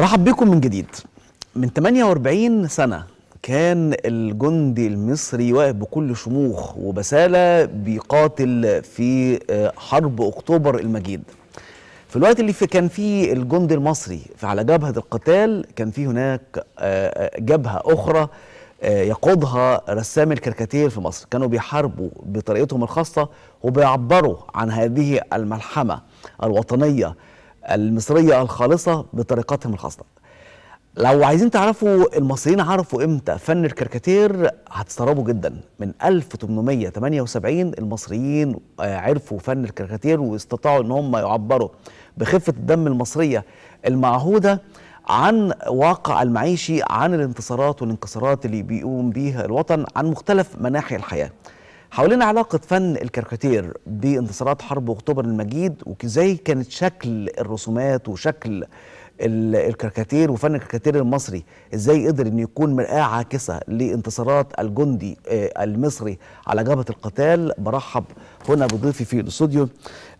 رحب بكم من جديد من 48 سنة كان الجندي المصري واقف بكل شموخ وبسالة بيقاتل في آه، حرب أكتوبر المجيد في الوقت اللي في كان فيه الجندي المصري على جبهة القتال كان فيه هناك آه، آه، جبهة أخرى يقودها رسام الكاريكاتير في مصر كانوا بيحاربوا بطريقتهم الخاصة وبيعبروا عن هذه الملحمة الوطنية المصريه الخالصه بطريقتهم الخاصه لو عايزين تعرفوا المصريين عرفوا امتى فن الكاريكاتير هتستغربوا جدا من 1878 المصريين آه، عرفوا فن الكاريكاتير واستطاعوا ان هم يعبروا بخفه الدم المصريه المعهوده عن واقع المعيشي عن الانتصارات والانكسارات اللي بيقوم بيها الوطن عن مختلف مناحي الحياه حوالين علاقة فن الكاريكاتير بانتصارات حرب أكتوبر المجيد وإزاي كانت شكل الرسومات وشكل الكاريكاتير وفن الكاريكاتير المصري إزاي قدر أن يكون مرآة عاكسة لانتصارات الجندي آه، المصري على جبهة القتال برحب هنا بضيفي في الاستوديو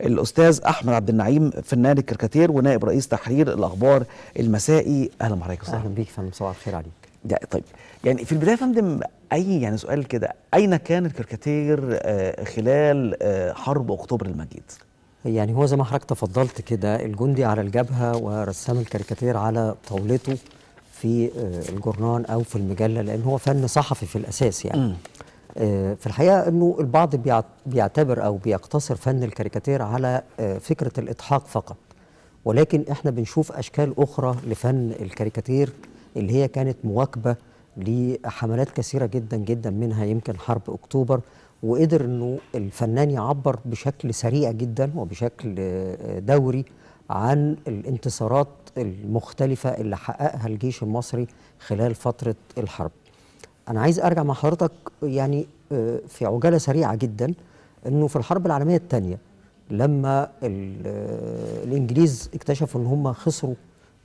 الأستاذ أحمد عبد النعيم فنان الكاريكاتير ونائب رئيس تحرير الأخبار المسائي أهلا بحضرتك أهلا بيك فندم صباح الخير عليك ده طيب يعني في البدايه يا فندم اي يعني سؤال كده اين كان الكاريكاتير آه، خلال آه، حرب اكتوبر المجيد؟ يعني هو زي ما حضرتك تفضلت كده الجندي على الجبهه ورسام الكاريكاتير على طاولته في آه، الجورنان او في المجله لان هو فن صحفي في الاساس يعني م. في الحقيقه انه البعض بيعتبر او بيقتصر فن الكاريكاتير على فكره الاضحاك فقط ولكن احنا بنشوف اشكال اخرى لفن الكاريكاتير اللي هي كانت مواكبه لحملات كثيره جدا جدا منها يمكن حرب اكتوبر وقدر انه الفنان يعبر بشكل سريع جدا وبشكل آه، دوري عن الانتصارات المختلفه اللي حققها الجيش المصري خلال فتره الحرب. انا عايز ارجع مع حضرتك يعني آه، في عجاله سريعه جدا انه في الحرب العالميه الثانيه لما آه، الانجليز اكتشفوا ان هم خسروا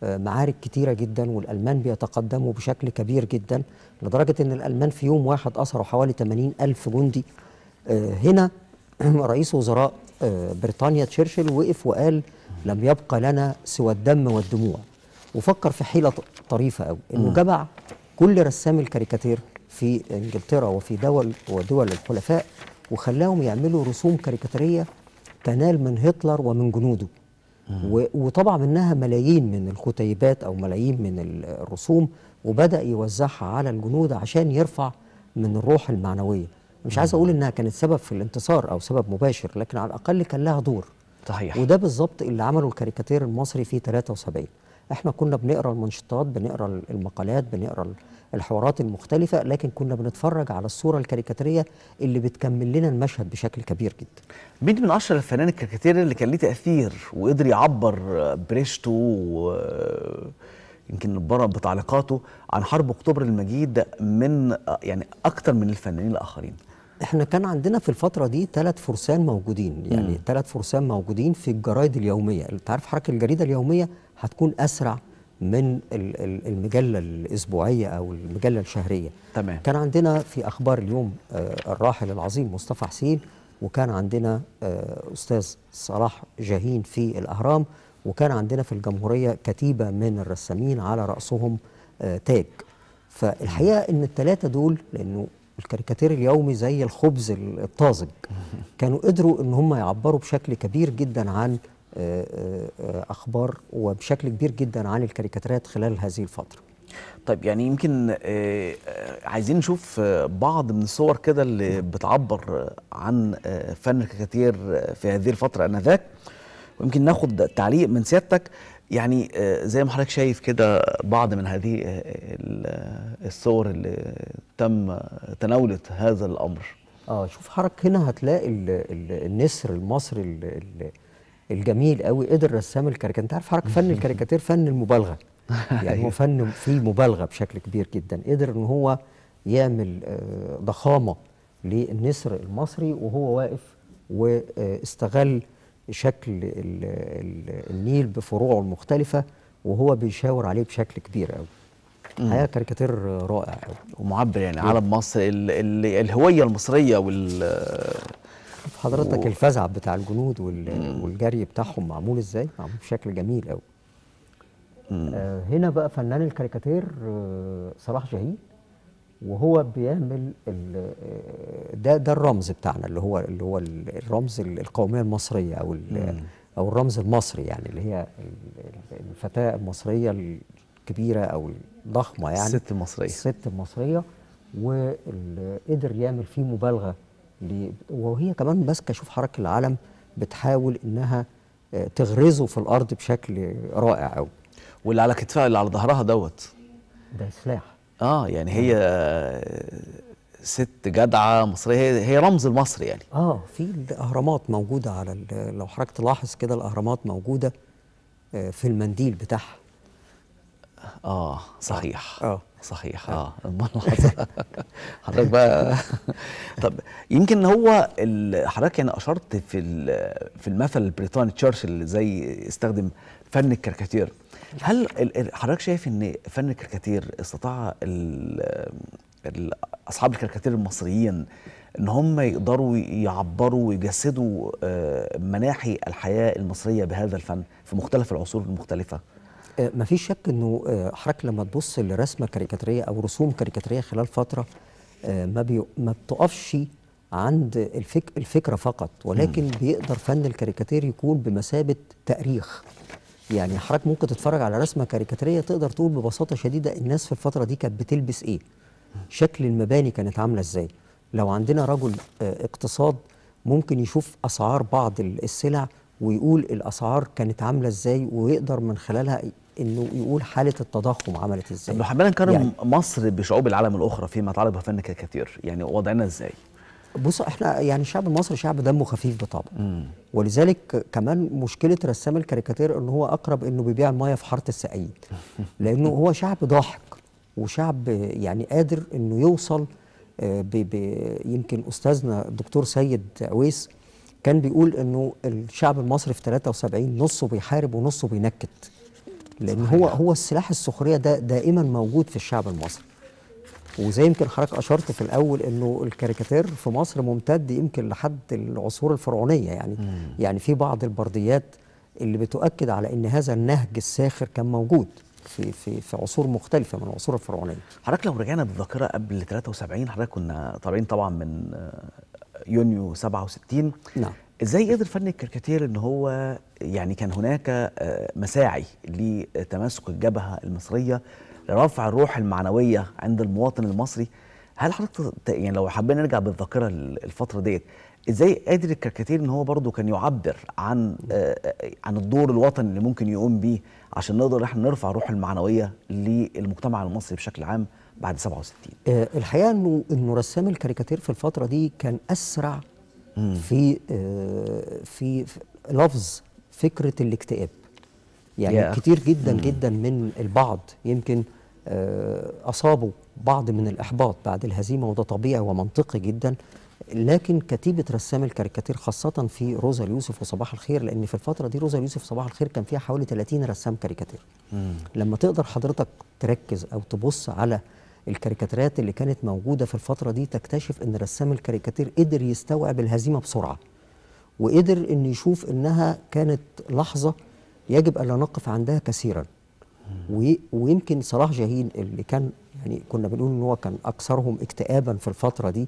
معارك كتيرة جدا والألمان بيتقدموا بشكل كبير جدا لدرجة أن الألمان في يوم واحد أسروا حوالي 80 ألف جندي آه، هنا رئيس وزراء آه، بريطانيا تشرشل وقف وقال لم يبقى لنا سوى الدم والدموع وفكر في حيلة طريفة قوي أنه جمع كل رسام الكاريكاتير في إنجلترا وفي دول ودول الحلفاء وخلاهم يعملوا رسوم كاريكاتيرية تنال من هتلر ومن جنوده وطبع منها ملايين من الكتيبات او ملايين من الرسوم وبدا يوزعها على الجنود عشان يرفع من الروح المعنويه مش عايز اقول انها كانت سبب في الانتصار او سبب مباشر لكن على الاقل كان لها دور صحيح وده بالظبط اللي عمله الكاريكاتير المصري في 73 احنا كنا بنقرا المنشطات بنقرا المقالات بنقرا الحوارات المختلفه لكن كنا بنتفرج على الصوره الكاريكاتيريه اللي بتكمل لنا المشهد بشكل كبير جدا مين من اشهر الفنان الكاريكاتير اللي كان ليه تاثير وقدر يعبر آه، بريشتو و... آه، يمكن برا بتعليقاته عن حرب اكتوبر المجيد من آه، يعني اكتر من الفنانين الاخرين احنا كان عندنا في الفترة دي ثلاث فرسان موجودين يعني ثلاث فرسان موجودين في الجرايد اليومية انت عارف حركة الجريدة اليومية هتكون أسرع من المجلة الأسبوعية أو المجلة الشهرية تمام كان عندنا في أخبار اليوم آه، الراحل العظيم مصطفى حسين وكان عندنا آه، أستاذ صلاح جاهين في الأهرام وكان عندنا في الجمهورية كتيبة من الرسامين على رأسهم آه، تاج فالحقيقة أن الثلاثة دول لأنه الكاريكاتير اليومي زي الخبز الطازج كانوا قدروا ان هم يعبروا بشكل كبير جدا عن آه، آه، اخبار وبشكل كبير جدا عن الكاريكاتيرات خلال هذه الفتره طيب يعني يمكن آه، عايزين نشوف بعض من الصور كده اللي نعم. بتعبر عن فن الكاريكاتير في هذه الفتره انذاك ويمكن ناخد تعليق من سيادتك يعني آه، زي ما حضرتك شايف كده بعض من هذه آه، آه، الصور اللي تم تناولت هذا الأمر اه شوف حضرتك هنا هتلاقي الـ الـ النسر المصري الـ الجميل قوي قدر رسام الكاريكاتير انت عارف حضرتك فن الكاريكاتير فن المبالغه يعني هو أيوه. فن فيه مبالغه بشكل كبير جدا قدر ان هو يعمل ضخامه للنسر المصري وهو واقف واستغل شكل الـ الـ النيل بفروعه المختلفة وهو بيشاور عليه بشكل كبير قوي حياة كاريكاتير رائع قوي ومعبر يعني علم مصر الـ الـ الهويه المصريه وال حضرتك و... الفزع بتاع الجنود وال... والجري بتاعهم معمول ازاي معمول بشكل جميل قوي آه هنا بقى فنان الكاريكاتير آه صلاح شاهين وهو بيعمل ده ده الرمز بتاعنا اللي هو اللي هو الرمز القوميه المصريه او او الرمز المصري يعني اللي هي الفتاه المصريه الكبيره او الضخمه يعني الست المصريه الست المصريه وقدر يعمل فيه مبالغه وهي كمان ماسكه شوف حركه العالم بتحاول انها آه، تغرزه في الارض بشكل رائع قوي واللي على كتفها اللي على ظهرها دوت ده سلاح اه يعني هي آه. ست جدعه مصريه هي هي رمز المصر يعني اه في الاهرامات موجوده على لو حضرتك تلاحظ كده الاهرامات موجوده آه، في المنديل بتاعها اه صحيح اه صحيح اه ملاحظه حضرتك بقى طب يمكن هو حضرتك يعني اشرت في في المثل البريطاني تشرشل زي استخدم فن الكاريكاتير هل حضرتك شايف ان فن الكاريكاتير استطاع اصحاب الكاريكاتير المصريين ان هم يقدروا يعبروا ويجسدوا آه، مناحي الحياه المصريه بهذا الفن في مختلف العصور المختلفه آه، ما فيش شك انه آه، حضرتك لما تبص لرسمه كاريكاتيريه او رسوم كاريكاتيريه خلال فتره آه، ما بي... ما بتقفش عند الفك... الفكره فقط ولكن مم. بيقدر فن الكاريكاتير يكون بمثابه تاريخ يعني حضرتك ممكن تتفرج على رسمه كاريكاتيريه تقدر تقول ببساطه شديده الناس في الفتره دي كانت بتلبس ايه شكل المباني كانت عامله ازاي لو عندنا رجل اقتصاد ممكن يشوف اسعار بعض السلع ويقول الاسعار كانت عامله ازاي ويقدر من خلالها انه يقول حاله التضخم عملت ازاي. طب لو حبينا يعني مصر بشعوب العالم الاخرى فيما يتعلق بفن كتير يعني وضعنا ازاي؟ بص احنا يعني الشعب المصري شعب دمه خفيف بطبعه ولذلك كمان مشكله رسام الكاريكاتير ان هو اقرب انه بيبيع الميه في حاره السقايين لانه هو شعب ضاحك وشعب يعني قادر انه يوصل آه، يمكن استاذنا الدكتور سيد عويس كان بيقول انه الشعب المصري في 73 نصه بيحارب ونصه بينكت لان هو هو السلاح السخريه ده دائما موجود في الشعب المصري وزي يمكن حضرتك اشرت في الاول انه الكاريكاتير في مصر ممتد يمكن لحد العصور الفرعونيه يعني مم. يعني في بعض البرديات اللي بتؤكد على ان هذا النهج الساخر كان موجود في في في عصور مختلفه من العصور الفرعونيه. حضرتك لو رجعنا بالذاكره قبل 73 حضرتك كنا طالعين طبعا من يونيو 67 نعم ازاي قدر فن الكاريكاتير ان هو يعني كان هناك آه، مساعي لتمسك الجبهه المصريه لرفع الروح المعنويه عند المواطن المصري هل حضرتك يعني لو حبينا نرجع بالذاكره الفتره ديت ازاي قادر الكاريكاتير ان هو برضه كان يعبر عن آه، آه، عن الدور الوطني اللي ممكن يقوم بيه عشان نقدر احنا نرفع الروح المعنويه للمجتمع المصري بشكل عام بعد 67 آه، الحقيقه انه انه رسام الكاريكاتير في الفتره دي كان اسرع في آه، في لفظ فكره الاكتئاب يعني كتير جدا جدا من البعض يمكن آه، اصابوا بعض من الاحباط بعد الهزيمه وده طبيعي ومنطقي جدا لكن كتيبة رسام الكاريكاتير خاصة في روزا اليوسف وصباح الخير لأن في الفترة دي روزا اليوسف وصباح الخير كان فيها حوالي 30 رسام كاريكاتير لما تقدر حضرتك تركز أو تبص على الكاريكاتيرات اللي كانت موجوده في الفتره دي تكتشف ان رسام الكاريكاتير قدر يستوعب الهزيمه بسرعه وقدر ان يشوف انها كانت لحظه يجب ان لا نقف عندها كثيرا ويمكن صلاح جاهين اللي كان يعني كنا بنقول ان هو كان اكثرهم اكتئابا في الفتره دي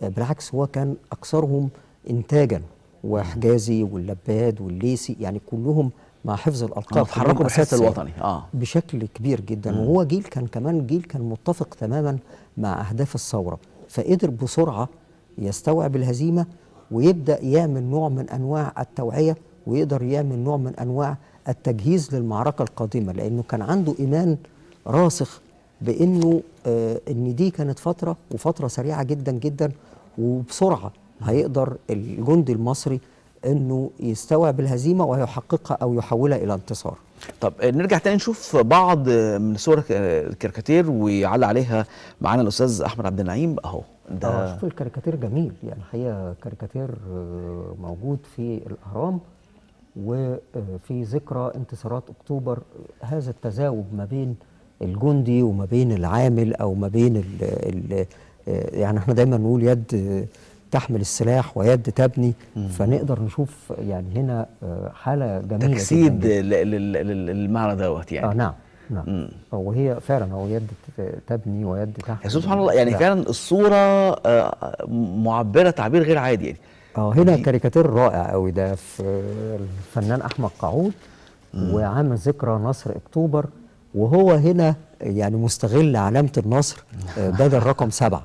آه، بالعكس هو كان اكثرهم انتاجا وحجازي واللباد والليسي يعني كلهم مع حفظ الالقاب تحركوا بالحس الوطني اه بشكل كبير جدا مم. وهو جيل كان كمان جيل كان متفق تماما مع اهداف الثوره فقدر بسرعه يستوعب الهزيمه ويبدا يعمل نوع من انواع التوعيه ويقدر يعمل نوع من انواع التجهيز للمعركه القادمه لانه كان عنده ايمان راسخ بانه آه ان دي كانت فتره وفتره سريعه جدا جدا وبسرعه هيقدر الجندي المصري انه يستوعب الهزيمه ويحققها او يحولها الى انتصار طب نرجع تاني نشوف بعض من صور الكاريكاتير ويعلى عليها معانا الاستاذ احمد عبد النعيم اهو ده شوف آه، الكاريكاتير جميل يعني الحقيقه كاريكاتير آه، موجود في الاهرام وفي آه، ذكرى انتصارات اكتوبر هذا التزاوج ما بين الجندي وما بين العامل او ما بين الـ الـ يعني احنا دايما نقول يد تحمل السلاح ويد تبني مم. فنقدر نشوف يعني هنا آه، حاله جميله تجسيد للمعنى دوت يعني اه نعم نعم وهي فعلا هو يد تبني ويد تحمل سبحان الله يعني نعم. فعلا الصوره آه، معبره تعبير غير عادي يعني اه هنا يعني كاريكاتير رائع قوي ده في الفنان احمد قعود وعامل ذكرى نصر اكتوبر وهو هنا يعني مستغل علامه النصر آه، بدل رقم سبعه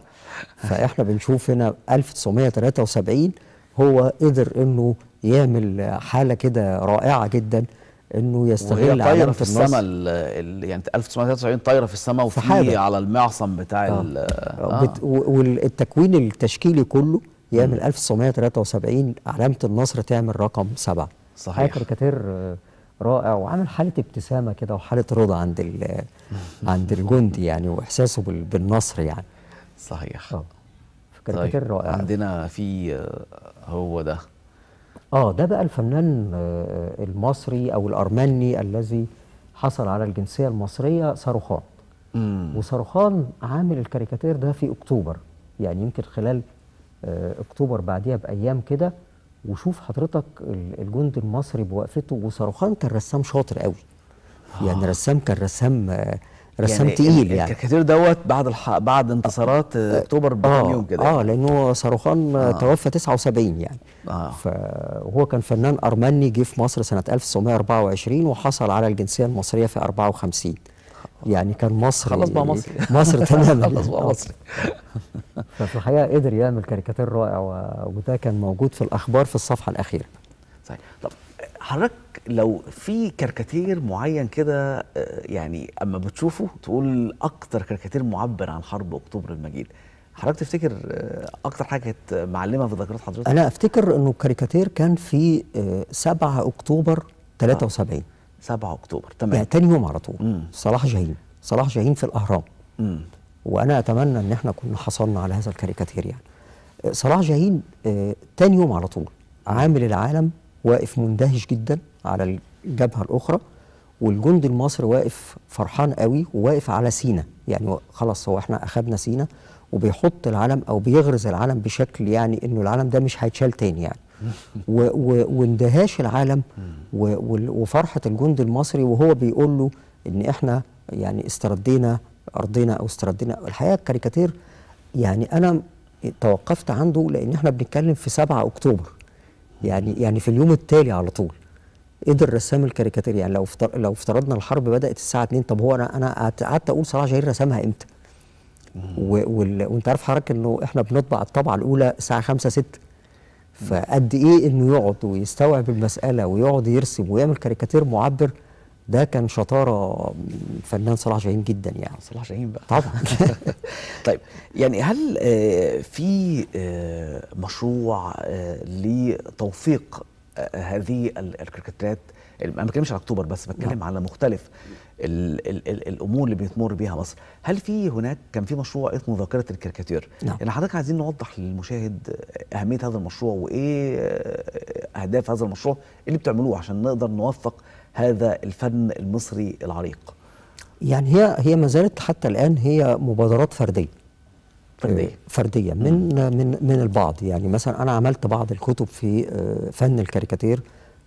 فاحنا بنشوف هنا 1973 هو قدر انه يعمل حاله كده رائعه جدا انه يستغل وهي طايره في السماء يعني 1973 طايره في السماء وفي على المعصم بتاع آه. ال آه. آه. بت والتكوين التشكيلي كله يعمل 1973 علامه النصر تعمل رقم سبعه صحيح آه، كاريكاتير آه، رائع وعامل حاله ابتسامه كده وحاله رضا عند عند الجندي يعني واحساسه بالنصر يعني صحيح اه كاريكاتير طيب. رائع عندنا في آه، هو ده اه ده بقى الفنان آه، آه، المصري او الارمني الذي حصل على الجنسيه المصريه صاروخان وصاروخان عامل الكاريكاتير ده في اكتوبر يعني يمكن خلال اكتوبر بعديها بايام كده وشوف حضرتك الجندي المصري بوقفته وصاروخان كان رسام شاطر قوي يعني رسام كان رسام رسام يعني تقيل يعني الكاريكاتير دوت بعد الح... بعد انتصارات آه اكتوبر بكام آه يوم كده اه يعني. لانه صاروخان آه توفى 79 يعني آه فهو كان فنان ارمني جه في مصر سنه 1924 وحصل على الجنسيه المصريه في 54 يعني كان مصر خلاص بقى مصري مصر تماما خلاص بقى مصري ففي الحقيقه قدر يعمل كاريكاتير رائع وده كان موجود في الاخبار في الصفحه الاخيره صحيح طب حضرتك لو في كاريكاتير معين كده آه، يعني اما بتشوفه تقول اكتر كاريكاتير معبر عن حرب اكتوبر المجيد حضرتك تفتكر آه، اكتر حاجه كانت معلمه في ذاكره حضرتك انا افتكر انه الكاريكاتير كان في 7 آه، اكتوبر 73 آه. 7 اكتوبر تمام يعني تاني يوم على طول مم. صلاح جاهين صلاح جاهين في الاهرام مم. وانا اتمنى ان احنا كنا حصلنا على هذا الكاريكاتير يعني صلاح جاهين تاني يوم على طول عامل العالم واقف مندهش جدا على الجبهه الاخرى والجندي المصري واقف فرحان قوي وواقف على سينا يعني خلاص هو احنا اخذنا سينا وبيحط العلم او بيغرز العلم بشكل يعني انه العلم ده مش هيتشال تاني يعني و و واندهاش العالم وفرحه الجند المصري وهو بيقول له ان احنا يعني استردينا ارضنا او استردينا الحقيقه الكاريكاتير يعني انا توقفت عنده لان احنا بنتكلم في 7 اكتوبر يعني يعني في اليوم التالي على طول قدر رسام الكاريكاتير يعني لو لو افترضنا الحرب بدات الساعه 2 طب هو انا انا قعدت اقول صلاح جاهير رسمها امتى؟ وانت عارف حضرتك انه احنا بنطبع الطبعه الاولى الساعه 5 6 فقد ايه انه يقعد ويستوعب المساله ويقعد يرسم ويعمل كاريكاتير معبر ده كان شطاره فنان صلاح جاهين جدا يعني صلاح جاهين بقى طبعا طيب يعني هل آه، في آه، مشروع آه، لتوثيق هذه انا ما بتكلمش على اكتوبر بس بتكلم نعم. على مختلف الـ الـ الـ الامور اللي بتمر بيها مصر هل في هناك كان في مشروع اسمه ذاكره الكاريكاتير نعم. يعني حضرتك عايزين نوضح للمشاهد اهميه هذا المشروع وايه اهداف هذا المشروع اللي بتعملوه عشان نقدر نوثق هذا الفن المصري العريق يعني هي هي ما زالت حتى الان هي مبادرات فرديه فرديه آه، فرديه من من من البعض يعني مثلا انا عملت بعض الكتب في آه، فن الكاريكاتير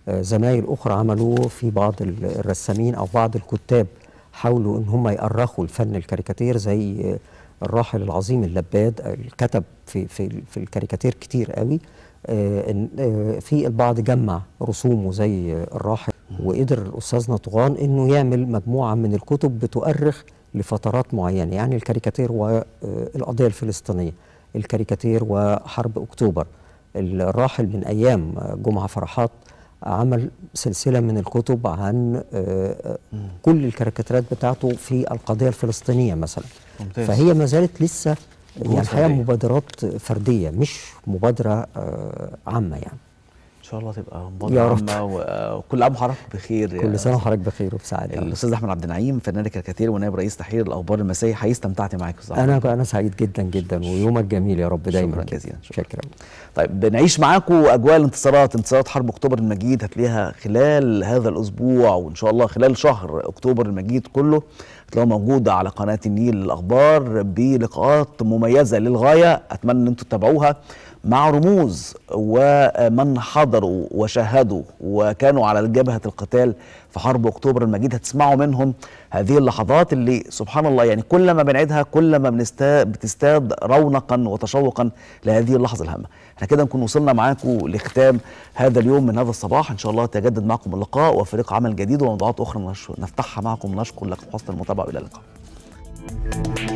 آه، زمايل اخرى عملوه في بعض الرسامين او بعض الكتاب حاولوا ان هم يأرخوا الفن الكاريكاتير زي الراحل العظيم اللباد كتب في في في الكاريكاتير كتير قوي في البعض جمع رسومه زي الراحل وقدر الاستاذ نطغان انه يعمل مجموعه من الكتب بتؤرخ لفترات معينه يعني الكاريكاتير والقضيه آه، الفلسطينيه الكاريكاتير وحرب اكتوبر الراحل من ايام جمعه فرحات عمل سلسله من الكتب عن آه، آه، كل الكاريكاتيرات بتاعته في القضيه الفلسطينيه مثلا ممتاز. فهي ما زالت لسه يعني الحقيقه مبادرات فرديه مش مبادره عامه يعني شاء الله تبقى يا رب وكل عام وحضرتك بخير كل يا سنه وحضرتك بخير وبسعاده الاستاذ احمد عبد النعيم فنان الكاركاتير ونائب رئيس تحرير الاخبار المسائي حقيقي استمتعت معاك استاذ انا انا سعيد جدا جدا ويومك جميل يا رب دايما شكرا جزيلا شكرا. شكرا طيب بنعيش معاكم اجواء الانتصارات انتصارات حرب اكتوبر المجيد هتلاقيها خلال هذا الاسبوع وان شاء الله خلال شهر اكتوبر المجيد كله هتلاقوها موجوده على قناه النيل للاخبار بلقاءات مميزه للغايه اتمنى ان انتم تتابعوها مع رموز ومن حضروا وشاهدوا وكانوا على جبهة القتال في حرب أكتوبر المجيد هتسمعوا منهم هذه اللحظات اللي سبحان الله يعني كل ما بنعيدها كل ما بتستاد رونقا وتشوقا لهذه اللحظة الهامة احنا كده نكون وصلنا معاكم لختام هذا اليوم من هذا الصباح ان شاء الله تجدد معكم اللقاء وفريق عمل جديد وموضوعات أخرى نفتحها معكم نشكر لكم حسن المتابعة وإلى اللقاء